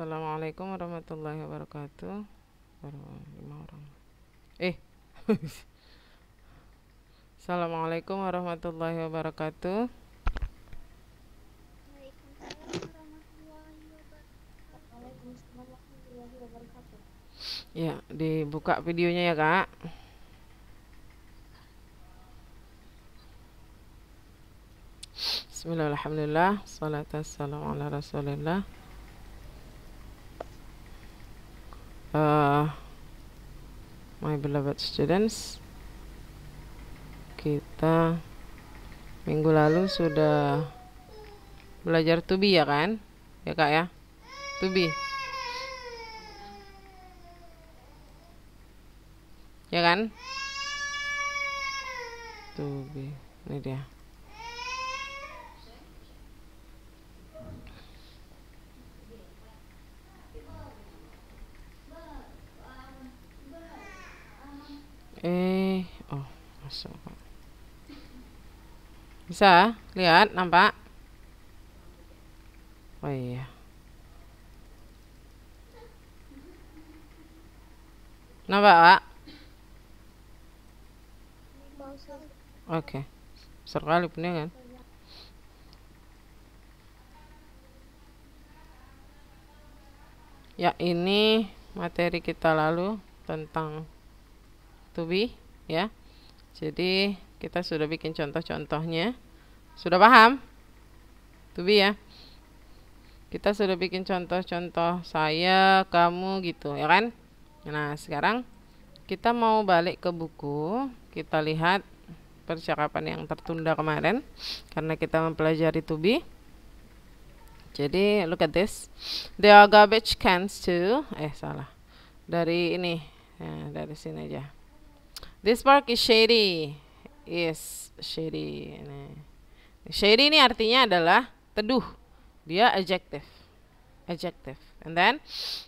Assalamualaikum warahmatullahi wabarakatuh. Baru lima orang. Eh. Assalamualaikum warahmatullahi wabarakatuh. Ya, dibuka videonya ya, Kak. Bismillahirrahmanirrahim. Salatu wassalamu ala Rasulillah. uh, my beloved students kita minggu lalu sudah belajar to be ya kan ya kak ya to be ya kan to be ini dia bisa lihat nampak oh iya nampak pak oke okay. sekali punya kan ya ini materi kita lalu tentang tubi ya jadi kita sudah bikin contoh-contohnya sudah paham? Tubi ya. Kita sudah bikin contoh-contoh saya, kamu gitu, ya kan? Nah, sekarang kita mau balik ke buku. Kita lihat percakapan yang tertunda kemarin karena kita mempelajari tubi. Jadi, look at this. There are garbage cans too. Eh, salah. Dari ini. Ya, dari sini aja. This park is shady. Yes, shady. Ini. Nah. Shady ini artinya adalah teduh. Dia adjective. Adjective. And then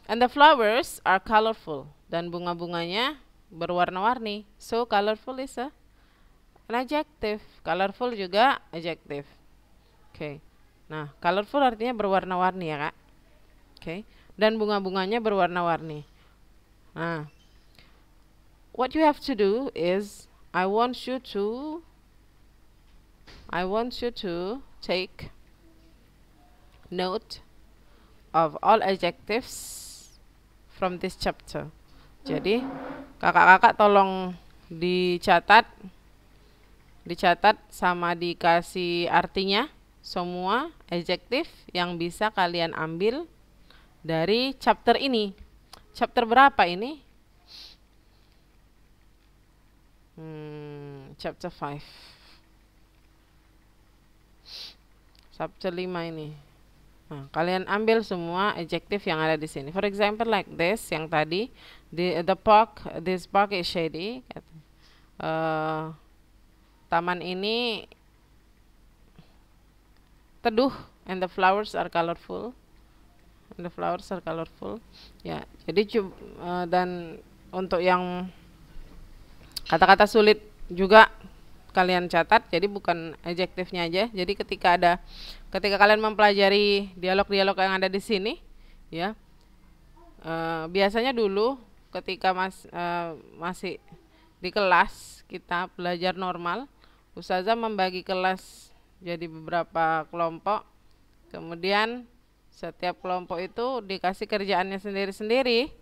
and the flowers are colorful dan bunga-bunganya berwarna-warni. So colorful is a an adjective. Colorful juga adjective. Oke. Okay. Nah, colorful artinya berwarna-warni ya, Kak. Oke. Okay. Dan bunga-bunganya berwarna-warni. Nah, what you have to do is I want you to I want you to take note of all adjectives from this chapter. Jadi, kakak-kakak tolong dicatat dicatat sama dikasih artinya semua adjektif yang bisa kalian ambil dari chapter ini. Chapter berapa ini? Hmm, chapter 5. subject 5 ini nah, kalian ambil semua adjective yang ada di sini for example like this yang tadi the, the park this park is shady uh, taman ini teduh and the flowers are colorful and the flowers are colorful ya jadi uh, dan untuk yang kata-kata sulit juga kalian catat jadi bukan adjektifnya aja jadi ketika ada ketika kalian mempelajari dialog-dialog yang ada di sini ya uh, biasanya dulu ketika mas uh, masih di kelas kita belajar normal usaha membagi kelas jadi beberapa kelompok kemudian setiap kelompok itu dikasih kerjaannya sendiri-sendiri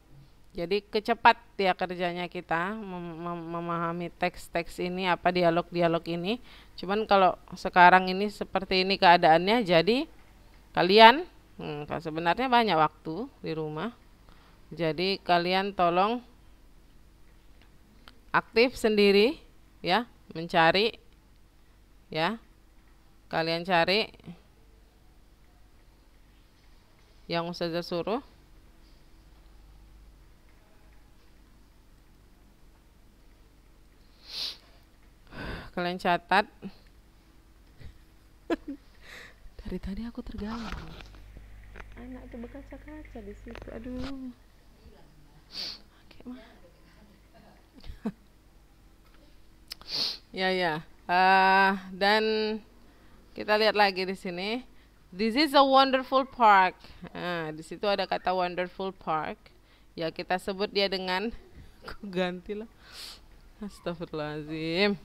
jadi kecepat ya kerjanya kita mem mem memahami teks-teks ini apa dialog-dialog ini. Cuman kalau sekarang ini seperti ini keadaannya jadi kalian hmm, sebenarnya banyak waktu di rumah. Jadi kalian tolong aktif sendiri ya, mencari ya. Kalian cari yang usaha suruh kalian catat dari tadi aku terganggu anak tuh berkaca-kaca di situ aduh Oke, mah. ya ya uh, dan kita lihat lagi di sini this is a wonderful park nah, di situ ada kata wonderful park ya kita sebut dia dengan aku ganti lah astagfirullahaladzim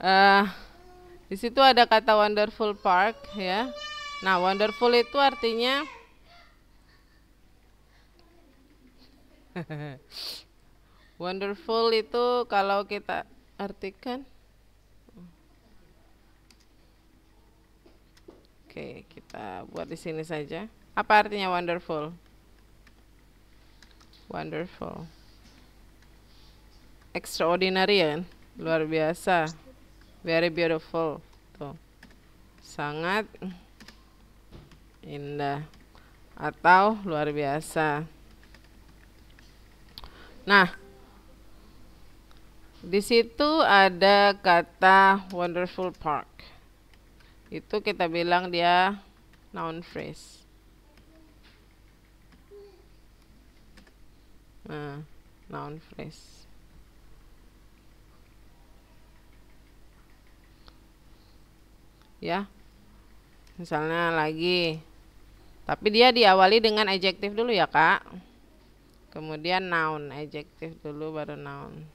uh, di situ ada kata wonderful park ya. Nah, wonderful itu artinya wonderful itu kalau kita artikan Oke, kita buat di sini saja. Apa artinya wonderful? Wonderful. Extraordinary ya kan? Luar biasa very beautiful tuh sangat indah atau luar biasa nah di situ ada kata wonderful park itu kita bilang dia noun phrase nah noun phrase ya misalnya lagi tapi dia diawali dengan adjektif dulu ya kak kemudian noun adjektif dulu baru noun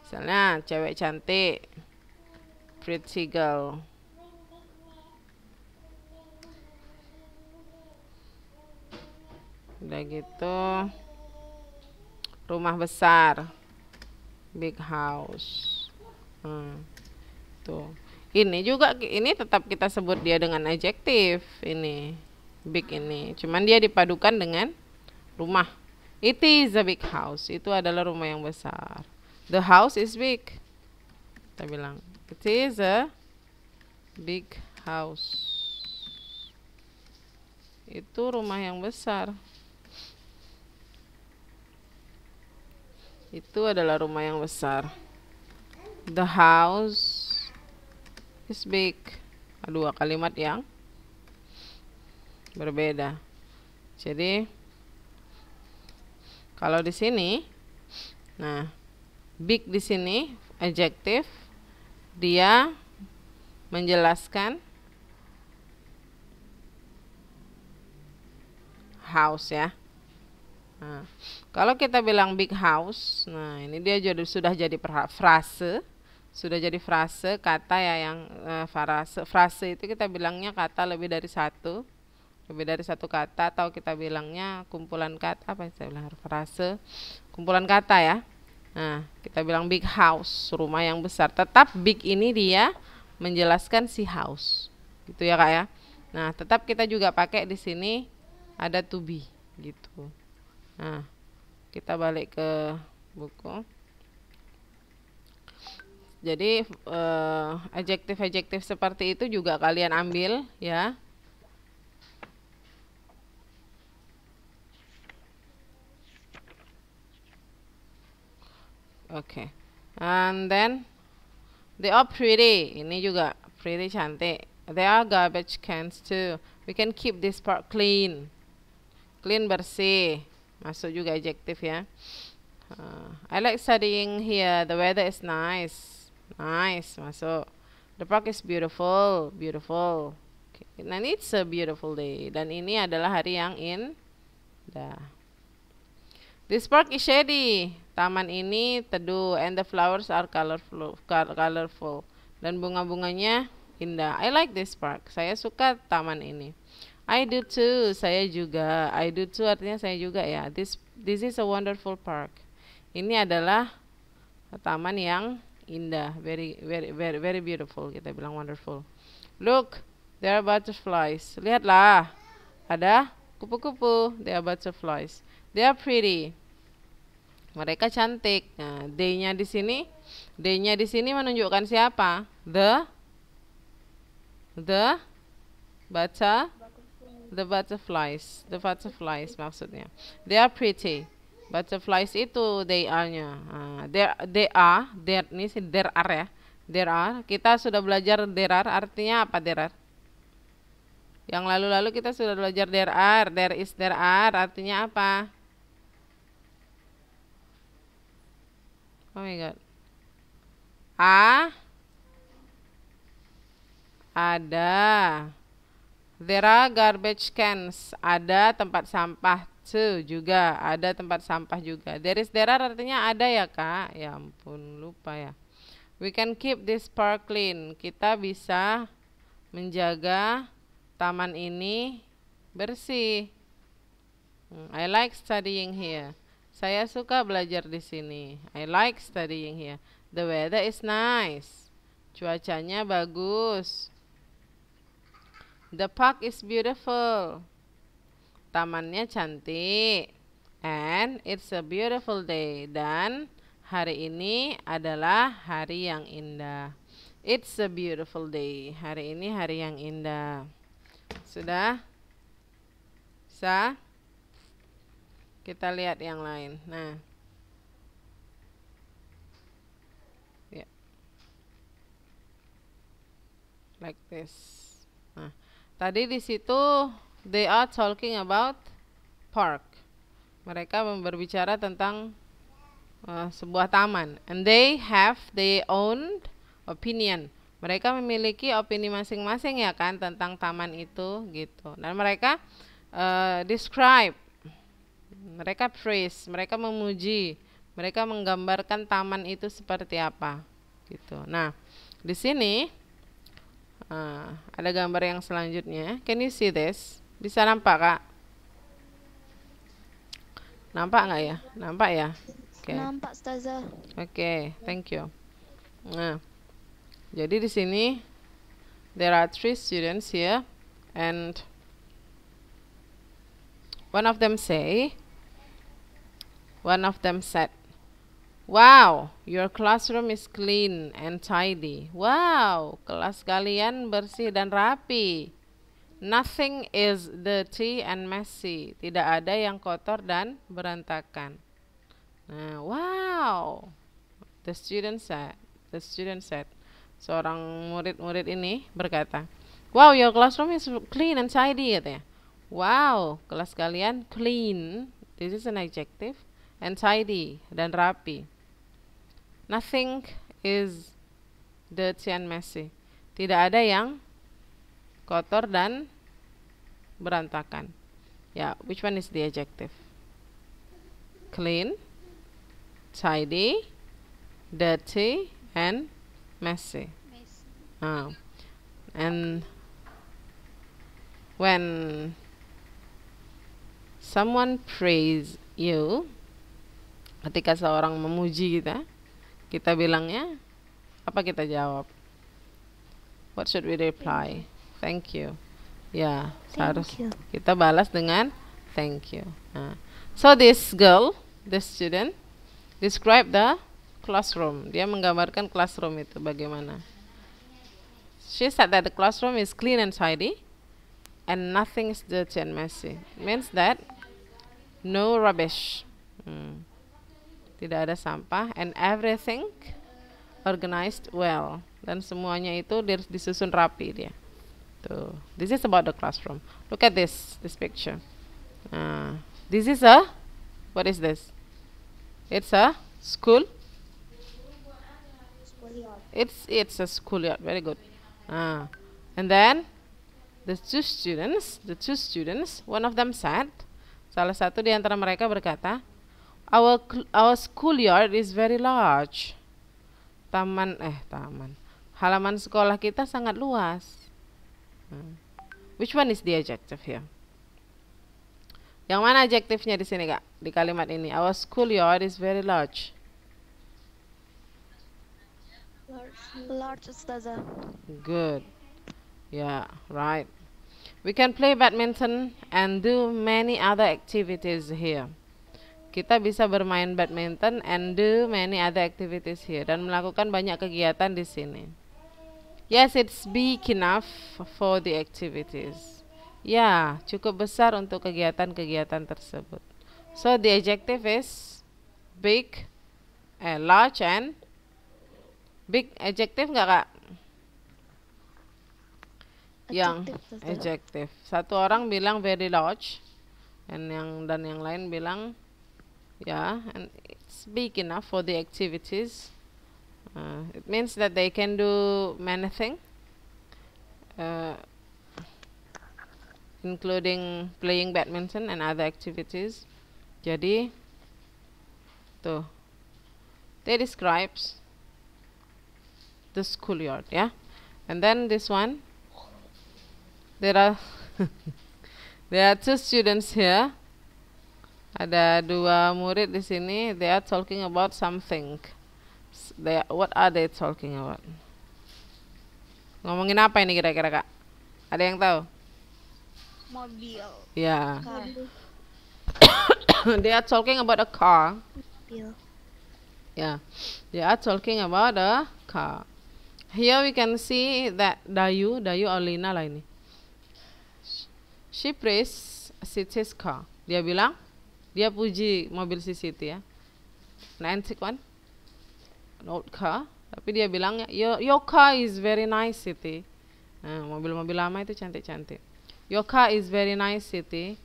misalnya cewek cantik pretty girl udah gitu rumah besar big house hmm, tuh ini juga ini tetap kita sebut dia dengan adjektif ini big ini cuman dia dipadukan dengan rumah it is a big house itu adalah rumah yang besar the house is big kita bilang it is a big house itu rumah yang besar itu adalah rumah yang besar the house is big dua kalimat yang berbeda jadi kalau di sini nah big di sini adjective dia menjelaskan house ya Nah, kalau kita bilang big house, nah ini dia jadi sudah jadi frase, sudah jadi frase kata ya yang eh, frase frase itu kita bilangnya kata lebih dari satu, lebih dari satu kata atau kita bilangnya kumpulan kata apa saya bilang frase kumpulan kata ya. Nah, kita bilang big house, rumah yang besar. Tetap big ini dia menjelaskan si house. Gitu ya, Kak ya. Nah, tetap kita juga pakai di sini ada to be gitu nah kita balik ke buku jadi eh, adjektif-adjektif seperti itu juga kalian ambil ya Oke. Okay. And then they are pretty. Ini juga pretty cantik. They are garbage cans too. We can keep this part clean. Clean bersih masuk juga adjektif ya uh, I like studying here the weather is nice nice masuk the park is beautiful beautiful okay. Then nah, it's a beautiful day dan ini adalah hari yang in. indah this park is shady taman ini teduh and the flowers are colorful colorful dan bunga-bunganya indah I like this park saya suka taman ini I do too. Saya juga. I do too artinya saya juga ya. This this is a wonderful park. Ini adalah taman yang indah, very very very very beautiful. Kita bilang wonderful. Look, there are butterflies. Lihatlah. Ada kupu-kupu, There are butterflies. They are pretty. Mereka cantik. Nah, they-nya di sini, d nya di sini menunjukkan siapa? The the baca The butterflies, the butterflies maksudnya. They are pretty. Butterflies itu they are-nya. Uh, there, they are, there ini sih there are ya. There are. Kita sudah belajar there are artinya apa there are? Yang lalu-lalu kita sudah belajar there are, there is, there are artinya apa? Oh my god. A ada There are garbage cans. Ada tempat sampah to juga. Ada tempat sampah juga. There is there are artinya ada ya, Kak. Ya ampun, lupa ya. We can keep this park clean. Kita bisa menjaga taman ini bersih. Hmm, I like studying here. Saya suka belajar di sini. I like studying here. The weather is nice. Cuacanya bagus. The park is beautiful. Tamannya cantik. And it's a beautiful day. Dan hari ini adalah hari yang indah. It's a beautiful day. Hari ini hari yang indah. Sudah? Sa? Kita lihat yang lain. Nah. Ya. Like this. Nah. Tadi di situ they are talking about park. Mereka berbicara tentang uh, sebuah taman. And they have their own opinion. Mereka memiliki opini masing-masing ya kan tentang taman itu gitu. Dan mereka uh, describe, mereka praise, mereka memuji, mereka menggambarkan taman itu seperti apa gitu. Nah, di sini Nah, ada gambar yang selanjutnya. Can you see this? Bisa nampak, Kak? Nampak nggak ya? Nampak ya? Okay. Nampak, Staza. Oke, okay, thank you. Nah, jadi di sini there are three students here and one of them say one of them said Wow, your classroom is clean and tidy. Wow, kelas kalian bersih dan rapi. Nothing is dirty and messy. Tidak ada yang kotor dan berantakan. Nah, wow. The student said, the student said, seorang murid-murid ini berkata, "Wow, your classroom is clean and tidy," katanya. Wow, kelas kalian clean. This is an adjective and tidy dan rapi. Nothing is dirty and messy. Tidak ada yang kotor dan berantakan. Ya, yeah, which one is the adjective? Clean, tidy, dirty, and messy. messy. Oh. Ah. And when someone praise you, ketika seorang memuji kita, kita bilangnya apa kita jawab what should we reply thank you, ya yeah, harus kita balas dengan thank you nah. so this girl this student describe the classroom dia menggambarkan classroom itu bagaimana she said that the classroom is clean and tidy and nothing is dirty and messy means that no rubbish hmm tidak ada sampah and everything organized well dan semuanya itu disusun rapi dia tuh this is about the classroom look at this this picture uh, this is a what is this it's a school it's it's a schoolyard very good uh, and then the two students the two students one of them said salah satu di antara mereka berkata Our our schoolyard is very large. Taman eh taman. Halaman sekolah kita sangat luas. Hmm. Which one is the adjective here? Yang mana adjektifnya di sini kak? Di kalimat ini. Our schoolyard is very large. Large, large ustazah. Good. Yeah, right. We can play badminton and do many other activities here. Kita bisa bermain badminton and do many other activities here dan melakukan banyak kegiatan di sini. Yes, it's big enough for the activities. Ya, cukup besar untuk kegiatan-kegiatan tersebut. So the adjective is big, eh, large and big adjective nggak kak? yang adjective satu orang bilang very large dan yang dan yang lain bilang yeah and it's big enough for the activities uh, it means that they can do many things uh, including playing badminton and other activities jadi tuh they describes the schoolyard yeah and then this one there are there are two students here Ada dua murid di sini. They are talking about something. They, what are they talking about? Ngomongin apa ini kira-kira kak? Ada yang tahu? Mobil. Ya. Yeah. they are talking about a car. Mobil. Yeah. They are talking about a car. Here we can see that Dayu, Dayu Alina lah ini. She praised Siti's car. Dia bilang, dia puji mobil si Siti ya. 91 an old car, tapi dia bilang your, your car is very nice city. mobil nah, mobil-mobil lama itu cantik-cantik. Your car is very nice city.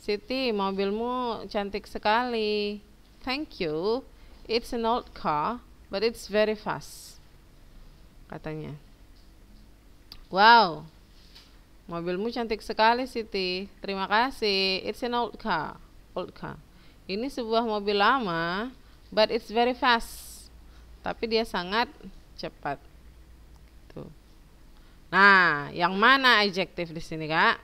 Siti, mobilmu cantik sekali. Thank you. It's an old car, but it's very fast. Katanya. Wow. Mobilmu cantik sekali, Siti. Terima kasih. It's an old car. Old car. Ini sebuah mobil lama, but it's very fast. Tapi dia sangat cepat. Tuh. Nah, yang mana adjektif di sini, Kak?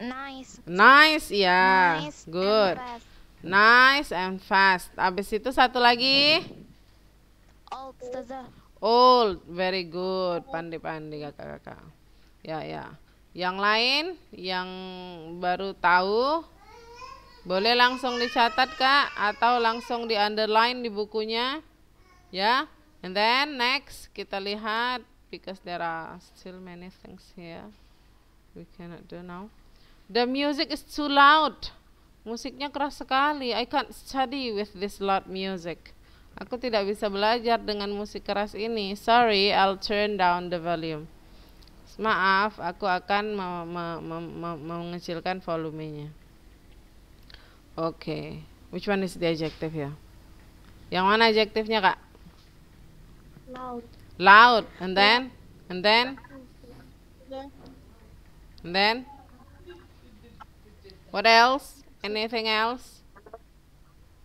Nice. Nice, ya. Yeah. Nice iya. Good. And nice and fast. Habis itu satu lagi. Old, Very good. Pandai-pandai kakak-kakak. Ya, yeah, ya. Yeah. Yang lain yang baru tahu boleh langsung dicatat Kak atau langsung di underline di bukunya ya. And then next kita lihat because there are still many things here we cannot do now. The music is too loud. Musiknya keras sekali. I can't study with this loud music. Aku tidak bisa belajar dengan musik keras ini. Sorry, I'll turn down the volume. Maaf, aku akan me me me me mengecilkan volumenya. Oke, okay. which one is the adjective ya? Yang mana adjektifnya kak? Loud. Loud, ya. and then, and then, and then, what else? Anything else?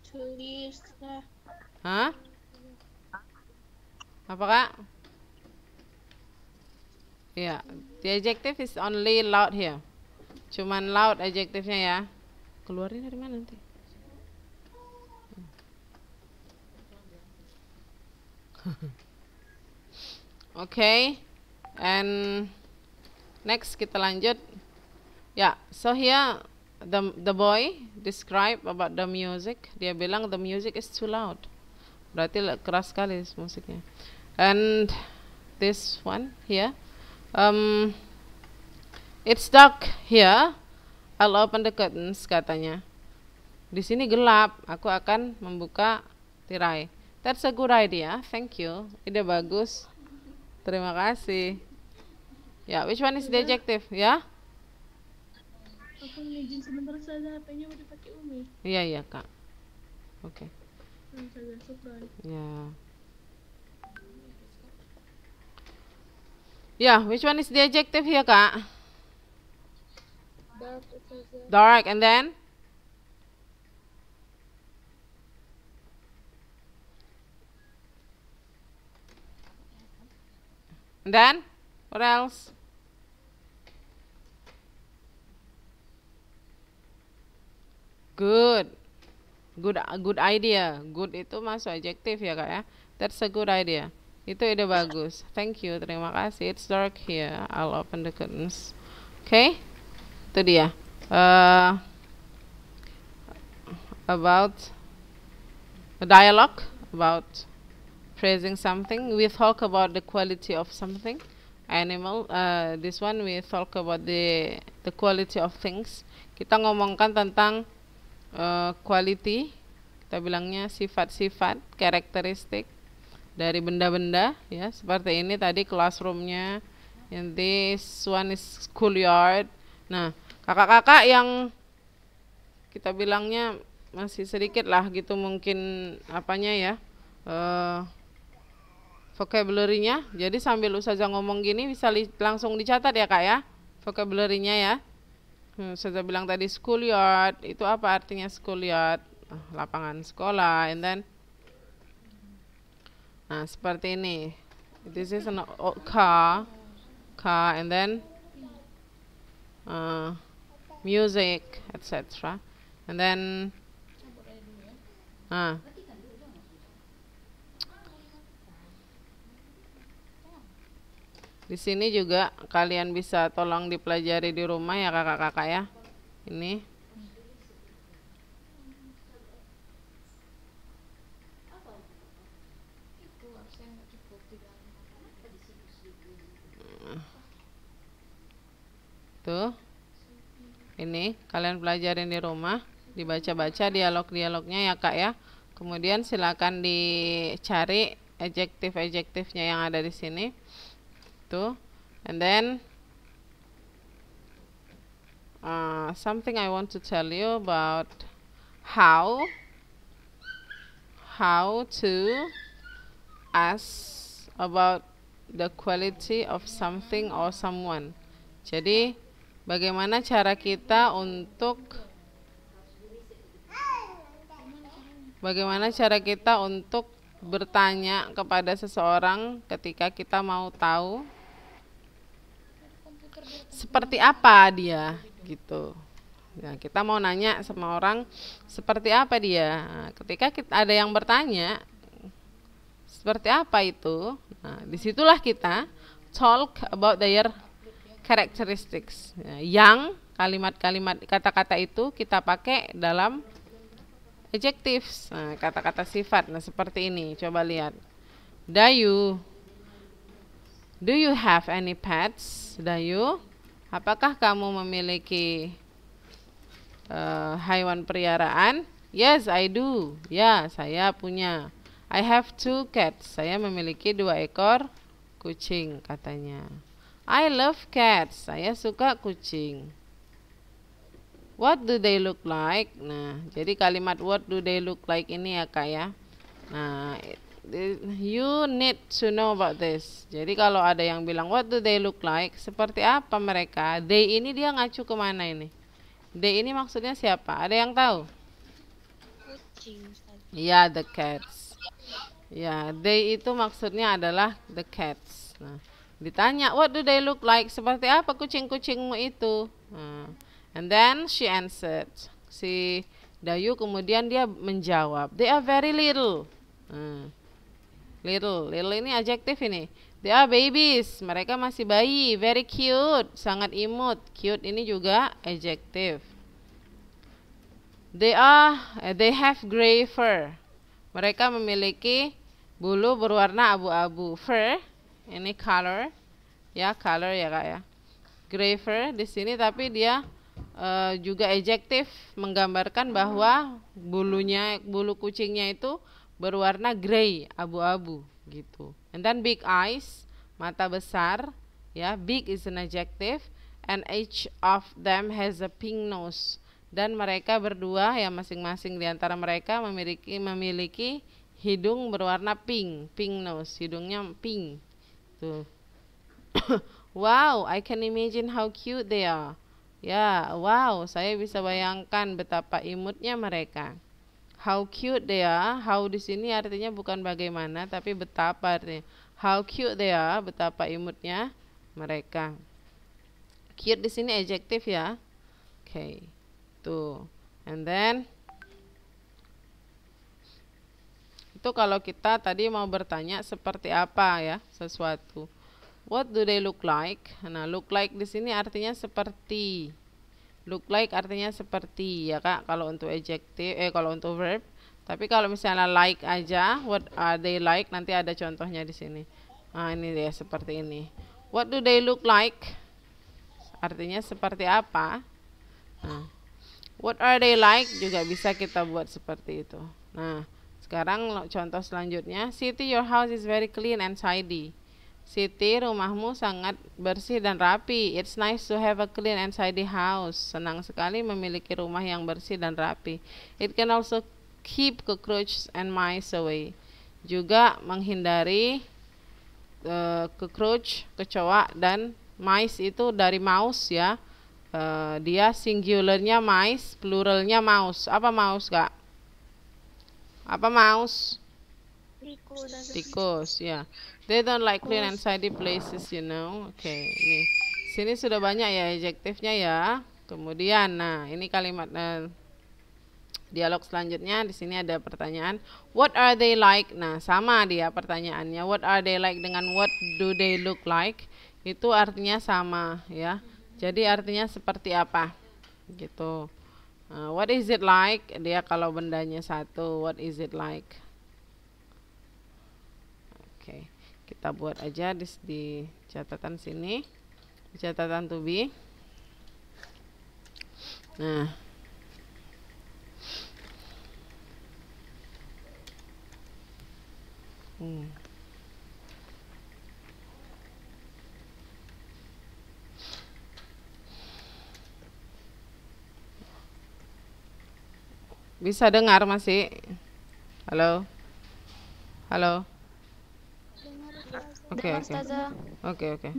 Tulis. Hah? Apa kak? Ya, yeah. the adjective is only loud here. Cuman loud adjektifnya ya. Keluarin dari mana nanti? okay. And next kita lanjut. Ya, yeah. so here the the boy describe about the music. Dia bilang the music is too loud. Berarti keras sekali musiknya. And this one here um, it's dark here I'll open the curtains katanya di sini gelap aku akan membuka tirai that's a good idea thank you ide bagus terima kasih ya yeah, which one is the iya. adjective ya yeah? Aku sebentar saja hp pakai Umi. Iya iya, Kak. Oke. Okay. Ya. Yeah. Yeah, which one is the adjective here, Kak? Dark. Dark, and then? And then? What else? Good. Good good idea. Good itu masuk adjective ya, Kak ya. That's a good idea. Itu ide bagus. Thank you, terima kasih. It's dark here. I'll open the curtains. Oke, okay? itu dia. Uh, about a dialogue about praising something. We talk about the quality of something. Animal. Uh, this one we talk about the the quality of things. Kita ngomongkan tentang uh, quality. Kita bilangnya sifat-sifat, karakteristik dari benda-benda ya seperti ini tadi classroomnya this one is schoolyard nah kakak-kakak yang kita bilangnya masih sedikit lah gitu mungkin apanya ya uh, vocabulary-nya jadi sambil usaha ngomong gini bisa li langsung dicatat ya kak ya vocabularynya ya hmm, saya bilang tadi schoolyard itu apa artinya schoolyard ah, lapangan sekolah and then Nah, seperti ini. This is an old car. Car and then uh, music, etc. And then uh, Di sini juga kalian bisa tolong dipelajari di rumah ya kakak-kakak ya. Ini kalian pelajarin di rumah dibaca-baca dialog-dialognya ya kak ya kemudian silakan dicari adjektif-adjektifnya yang ada di sini tuh and then uh, something I want to tell you about how how to ask about the quality of something or someone jadi Bagaimana cara kita untuk Bagaimana cara kita untuk bertanya kepada seseorang ketika kita mau tahu seperti apa dia gitu. Nah, kita mau nanya sama orang seperti apa dia. Nah, ketika kita, ada yang bertanya seperti apa itu, nah, disitulah kita talk about their characteristics ya, yang kalimat-kalimat kata-kata itu kita pakai dalam adjectives nah, kata-kata nah, sifat nah seperti ini coba lihat dayu do you have any pets dayu apakah kamu memiliki uh, eh, hewan peliharaan? yes I do ya saya punya I have two cats saya memiliki dua ekor kucing katanya I love cats. Saya suka kucing. What do they look like? Nah, jadi kalimat what do they look like ini ya kak ya. Nah, you need to know about this. Jadi kalau ada yang bilang what do they look like, seperti apa mereka? They ini dia ngacu kemana ini? They ini maksudnya siapa? Ada yang tahu? Kucing. Ya, yeah, the cats. Ya, yeah, they itu maksudnya adalah the cats. Nah, Ditanya, what do they look like? Seperti apa kucing-kucingmu itu? Hmm. And then she answered. Si Dayu kemudian dia menjawab, they are very little. Hmm. Little, little ini adjektif ini. They are babies, mereka masih bayi, very cute, sangat imut. Cute ini juga adjektif. They are, eh, they have gray fur. Mereka memiliki bulu berwarna abu-abu. Fur ini color ya color ya kak ya graver di sini tapi dia e, juga ejektif menggambarkan bahwa bulunya bulu kucingnya itu berwarna grey abu-abu gitu and then big eyes mata besar ya big is an adjective and each of them has a pink nose dan mereka berdua ya masing-masing di antara mereka memiliki memiliki hidung berwarna pink pink nose hidungnya pink gitu. wow, I can imagine how cute they are. Ya, yeah, wow, saya bisa bayangkan betapa imutnya mereka. How cute they are. How di sini artinya bukan bagaimana, tapi betapa artinya. How cute they are, betapa imutnya mereka. Cute di sini adjektif ya. Oke. Okay. Tuh. And then Itu kalau kita tadi mau bertanya seperti apa ya sesuatu. What do they look like? Nah, look like di sini artinya seperti. Look like artinya seperti ya Kak kalau untuk adjective eh kalau untuk verb. Tapi kalau misalnya like aja, what are they like? Nanti ada contohnya di sini. Nah, ini dia seperti ini. What do they look like? Artinya seperti apa? Nah, what are they like juga bisa kita buat seperti itu. Nah, sekarang contoh selanjutnya, City your house is very clean and tidy. City rumahmu sangat bersih dan rapi. It's nice to have a clean and tidy house. Senang sekali memiliki rumah yang bersih dan rapi. It can also keep cockroaches and mice away. Juga menghindari uh, cockroach, kecoa dan mice itu dari mouse ya. Uh, dia singularnya mice, pluralnya mouse. Apa mouse, Kak? Apa mouse? Tikus. Tikus, ya. Yeah. They don't like clean and tidy places, you know. Oke, okay, ini. Sini sudah banyak ya adjektifnya ya. Kemudian, nah ini kalimat uh, dialog selanjutnya di sini ada pertanyaan what are they like nah sama dia pertanyaannya what are they like dengan what do they look like itu artinya sama ya jadi artinya seperti apa gitu Uh, what is it like? Dia kalau bendanya satu, what is it like? Oke, okay. kita buat aja di, di catatan sini, di catatan tubi. Nah, hmm. Bisa dengar masih? Halo? Halo? Oke, oke. Oke, oke.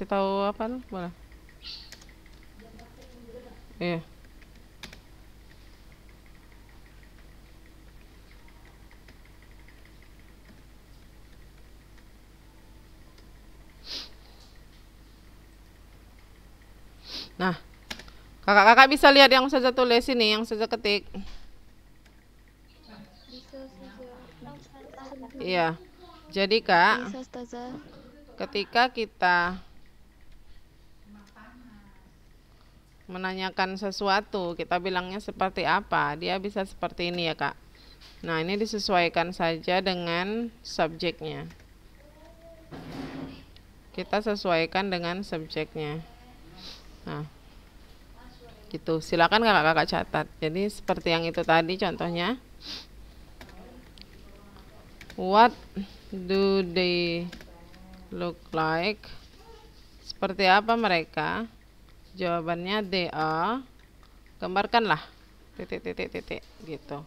ngasih tahu apa lu boleh iya Nah, kakak-kakak bisa lihat yang saja tulis ini, yang saja ketik. Iya. Jadi kak, ketika kita menanyakan sesuatu, kita bilangnya seperti apa, dia bisa seperti ini ya kak. Nah ini disesuaikan saja dengan subjeknya. Kita sesuaikan dengan subjeknya. Nah, gitu. Silakan kakak-kakak catat. Jadi seperti yang itu tadi contohnya. What do they look like? Seperti apa mereka? jawabannya DA gambarkanlah titik titik titik gitu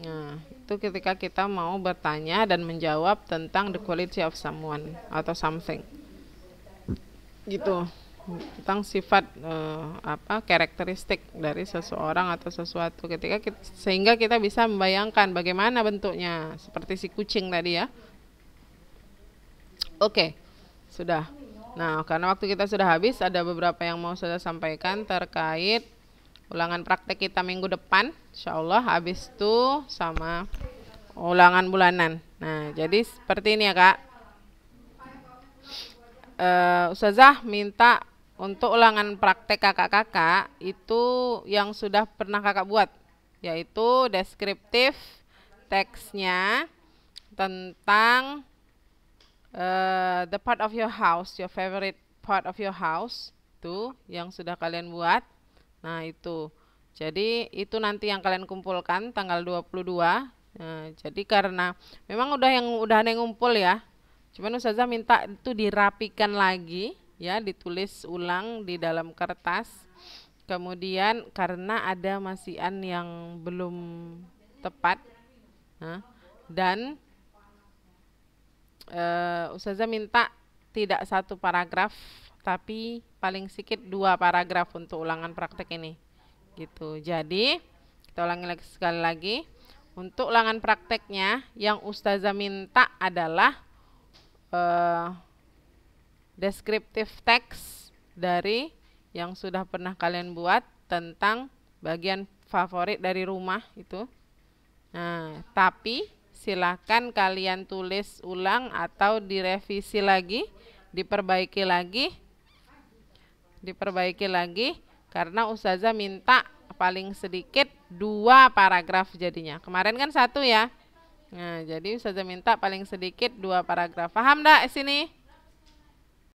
nah itu ketika kita mau bertanya dan menjawab tentang the quality of someone atau something gitu tentang sifat uh, apa karakteristik dari seseorang atau sesuatu ketika kita, sehingga kita bisa membayangkan bagaimana bentuknya seperti si kucing tadi ya oke okay, sudah Nah, karena waktu kita sudah habis, ada beberapa yang mau saya sampaikan terkait ulangan praktek kita minggu depan. Insya Allah, habis itu sama ulangan bulanan. Nah, jadi seperti ini ya, Kak. Uh, Ustazah minta untuk ulangan praktek kakak-kakak itu yang sudah pernah kakak buat, yaitu deskriptif teksnya tentang Eh, the part of your house, your favorite part of your house, tuh yang sudah kalian buat. Nah, itu. Jadi itu nanti yang kalian kumpulkan tanggal 22. Nah, eh, jadi karena memang udah yang udah ada yang ngumpul ya. Cuman Ustazah minta itu dirapikan lagi ya, ditulis ulang di dalam kertas. Kemudian karena ada masian yang belum tepat. Nah, dan uh, Ustazah minta tidak satu paragraf tapi paling sedikit dua paragraf untuk ulangan praktek ini gitu jadi kita ulangi lagi sekali lagi untuk ulangan prakteknya yang ustazah minta adalah uh, eh, descriptive text dari yang sudah pernah kalian buat tentang bagian favorit dari rumah itu nah tapi silahkan kalian tulis ulang atau direvisi lagi, diperbaiki lagi, diperbaiki lagi karena ustazah minta paling sedikit dua paragraf jadinya. Kemarin kan satu ya. Nah, jadi ustazah minta paling sedikit dua paragraf. Paham enggak sini?